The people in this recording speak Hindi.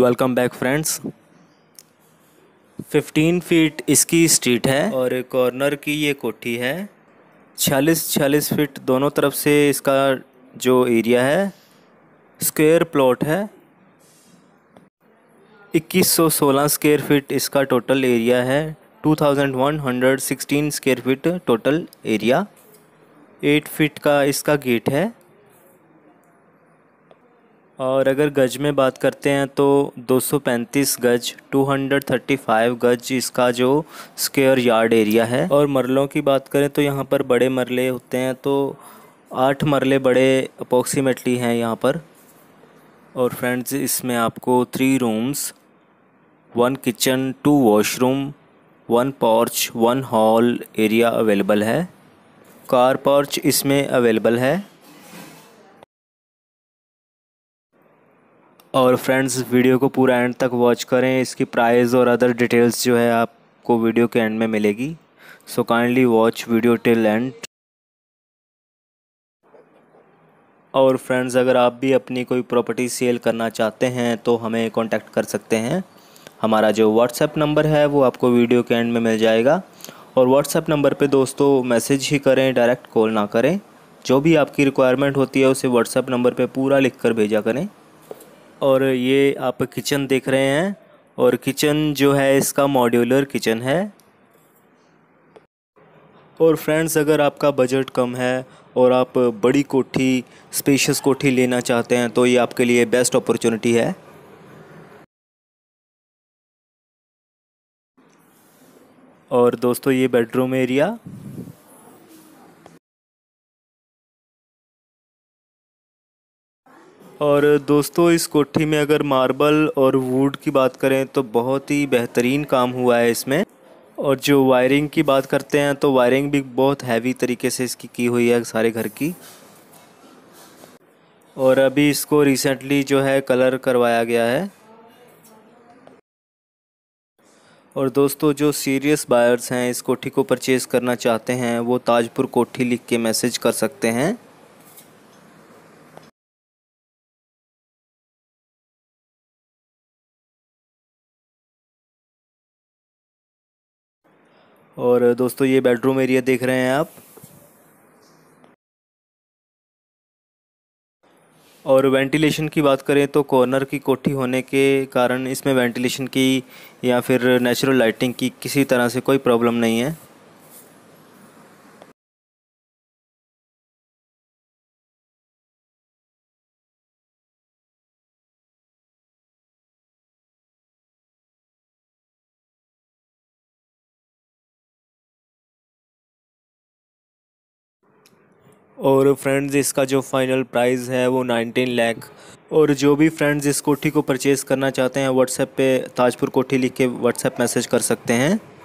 welcome back friends fifteen feet इसकी स्ट्रीट है और कॉर्नर की ये कोठी है छियालीस छियालीस फीट दोनों तरफ से इसका जो एरिया है स्क्वेयर प्लॉट है 2116 स्क्वायर फीट इसका टोटल एरिया है 2116 square feet total area 8 feet का इसका गेट है और अगर गज में बात करते हैं तो 235 गज 235 गज इसका जो स्क्वेयर यार्ड एरिया है और मरलों की बात करें तो यहाँ पर बड़े मरले होते हैं तो आठ मरले बड़े अप्रोक्सीमेटली हैं यहाँ पर और फ्रेंड्स इसमें आपको three rooms one kitchen two washroom one porch one hall area available है कार पॉर्च इसमें अवेलेबल है और फ्रेंड्स वीडियो को पूरा एंड तक वॉच करें इसकी प्राइस और अदर डिटेल्स जो है आपको वीडियो के एंड में मिलेगी so kindly watch video till end और फ्रेंड्स अगर आप भी अपनी कोई प्रॉपर्टी सेल करना चाहते हैं तो हमें कांटेक्ट कर सकते हैं हमारा जो व्हाट्सएप नंबर है वो आपको वीडियो के एंड में मिल जाएगा और व्हाट्सएप नंबर पे दोस्तों मैसेज ही करें डायरेक्ट कॉल ना करें जो भी आपकी रिक्वायरमेंट होती है उसे व्हाट्सएप नंबर पे पूरा लिख कर भेजा करें और ये आप किचन देख रहे हैं और किचन जो है इसका मॉड्यूलर किचन है और फ्रेंड्स अगर आपका बजट कम है और आप बड़ी कोठी स्पेशियस कोठी लेना चाहते हैं तो ये आपके लिए बेस्ट अपॉर्चुनिटी है और दोस्तों ये बेडरूम एरिया और दोस्तों इस कोठी में अगर मार्बल और वुड की बात करें तो बहुत ही बेहतरीन काम हुआ है इसमें और जो वायरिंग की बात करते हैं तो वायरिंग भी बहुत हैवी तरीके से इसकी की हुई है सारे घर की और अभी इसको रिसेंटली जो है कलर करवाया गया है और दोस्तों जो सीरियस बायर्स हैं इस कोठी को परचेज़ करना चाहते हैं वो ताजपुर कोठी लिख के मैसेज कर सकते हैं और दोस्तों ये बेडरूम एरिया देख रहे हैं आप और वेंटिलेशन की बात करें तो कॉर्नर की कोठी होने के कारण इसमें वेंटिलेशन की या फिर नेचुरल लाइटिंग की किसी तरह से कोई प्रॉब्लम नहीं है और फ्रेंड्स इसका जो फाइनल प्राइस है वो 19 लाख और जो भी फ्रेंड्स इस कोठी को परचेज़ करना चाहते हैं व्हाट्सएप पे ताजपुर कोठी लिख के व्हाट्सएप मैसेज कर सकते हैं